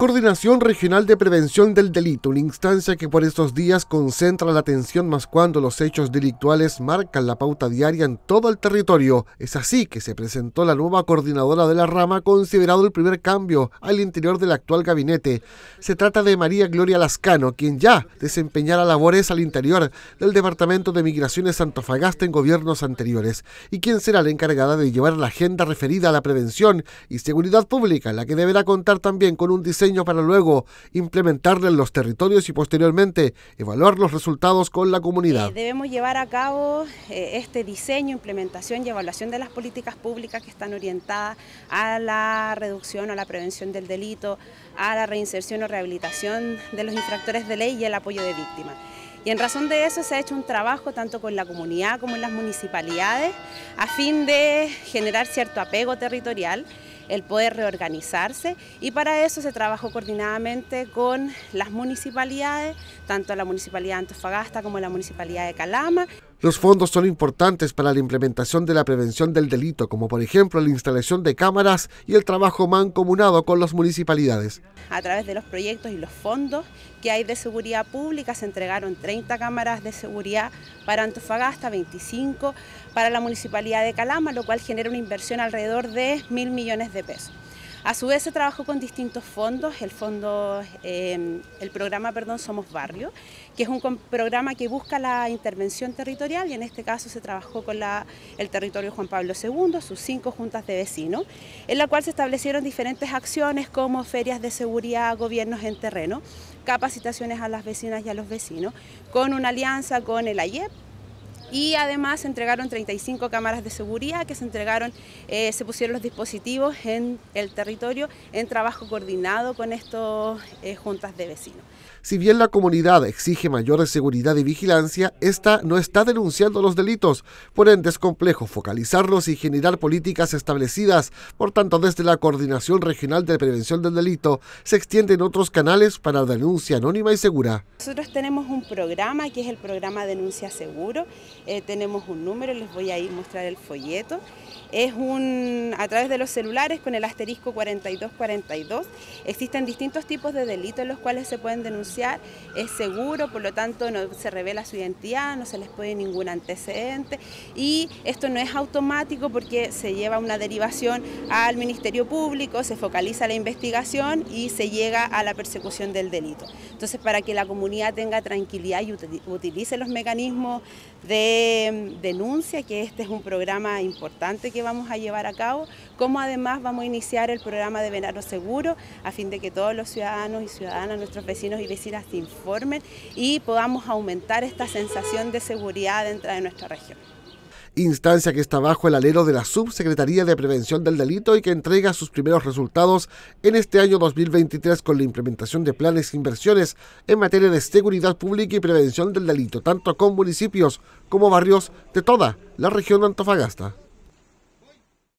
Coordinación Regional de Prevención del Delito, una instancia que por estos días concentra la atención más cuando los hechos delictuales marcan la pauta diaria en todo el territorio. Es así que se presentó la nueva coordinadora de la rama, considerado el primer cambio al interior del actual gabinete. Se trata de María Gloria Lascano, quien ya desempeñará labores al interior del Departamento de Migraciones antofagasta en gobiernos anteriores, y quien será la encargada de llevar la agenda referida a la prevención y seguridad pública, la que deberá contar también con un diseño para luego implementarla en los territorios y posteriormente evaluar los resultados con la comunidad. Eh, debemos llevar a cabo eh, este diseño, implementación y evaluación de las políticas públicas que están orientadas a la reducción, o la prevención del delito, a la reinserción o rehabilitación de los infractores de ley y el apoyo de víctimas. Y en razón de eso se ha hecho un trabajo tanto con la comunidad como en las municipalidades a fin de generar cierto apego territorial el poder reorganizarse y para eso se trabajó coordinadamente con las municipalidades, tanto la Municipalidad de Antofagasta como la Municipalidad de Calama. Los fondos son importantes para la implementación de la prevención del delito, como por ejemplo la instalación de cámaras y el trabajo mancomunado con las municipalidades. A través de los proyectos y los fondos que hay de seguridad pública se entregaron 30 cámaras de seguridad para Antofagasta, 25 para la municipalidad de Calama, lo cual genera una inversión alrededor de mil millones de pesos. A su vez se trabajó con distintos fondos, el fondo, em, el programa, perdón, Somos Barrio, que es un programa que busca la intervención territorial y en este caso se trabajó con el territorio Juan Pablo II, sus cinco juntas de vecinos, en la cual se establecieron diferentes acciones como ferias de seguridad, gobiernos en terreno, capacitaciones a las vecinas y a los vecinos, con una alianza con el AIEP, y además se entregaron 35 cámaras de seguridad que se entregaron, eh, se pusieron los dispositivos en el territorio en trabajo coordinado con estas eh, juntas de vecinos. Si bien la comunidad exige mayor seguridad y vigilancia, esta no está denunciando los delitos. Por ende, es complejo focalizarlos y generar políticas establecidas. Por tanto, desde la Coordinación Regional de Prevención del Delito, se extienden otros canales para denuncia anónima y segura. Nosotros tenemos un programa que es el programa Denuncia Seguro eh, tenemos un número, les voy a ir mostrar el folleto. Es un, a través de los celulares con el asterisco 4242. Existen distintos tipos de delitos en los cuales se pueden denunciar. Es seguro, por lo tanto no se revela su identidad, no se les puede ningún antecedente. Y esto no es automático porque se lleva una derivación al Ministerio Público, se focaliza la investigación y se llega a la persecución del delito. Entonces, para que la comunidad tenga tranquilidad y utilice los mecanismos de Em, denuncia que este es un programa importante que vamos a llevar a cabo, como además vamos a iniciar el programa de verano Seguro a fin de que todos los ciudadanos y ciudadanas, nuestros vecinos y vecinas se informen y podamos aumentar esta sensación de seguridad dentro de nuestra región instancia que está bajo el alero de la Subsecretaría de Prevención del Delito y que entrega sus primeros resultados en este año 2023 con la implementación de planes e inversiones en materia de seguridad pública y prevención del delito, tanto con municipios como barrios de toda la región de Antofagasta.